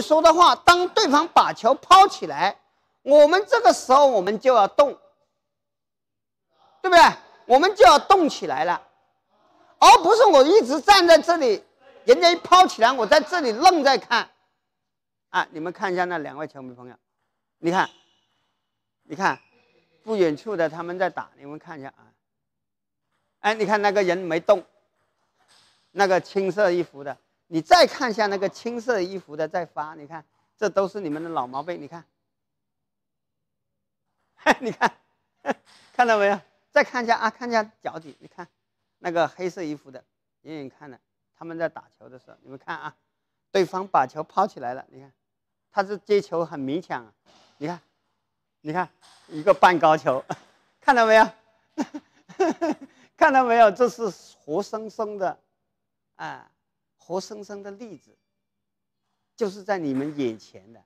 说的话，当对方把球抛起来，我们这个时候我们就要动，对不对？我们就要动起来了，而不是我一直站在这里，人家一抛起来，我在这里愣在看。啊，你们看一下那两位球迷朋友，你看，你看，不远处的他们在打，你们看一下啊。哎，你看那个人没动，那个青色衣服的。你再看一下那个青色衣服的，再发，你看，这都是你们的老毛病。你看，你看，看到没有？再看一下啊，看一下脚底，你看，那个黑色衣服的，远远看的，他们在打球的时候，你们看啊，对方把球抛起来了，你看，他是接球很勉强，你看，你看一个半高球，看到没有？看到没有？这是活生生的，啊。活生生的例子，就是在你们眼前的。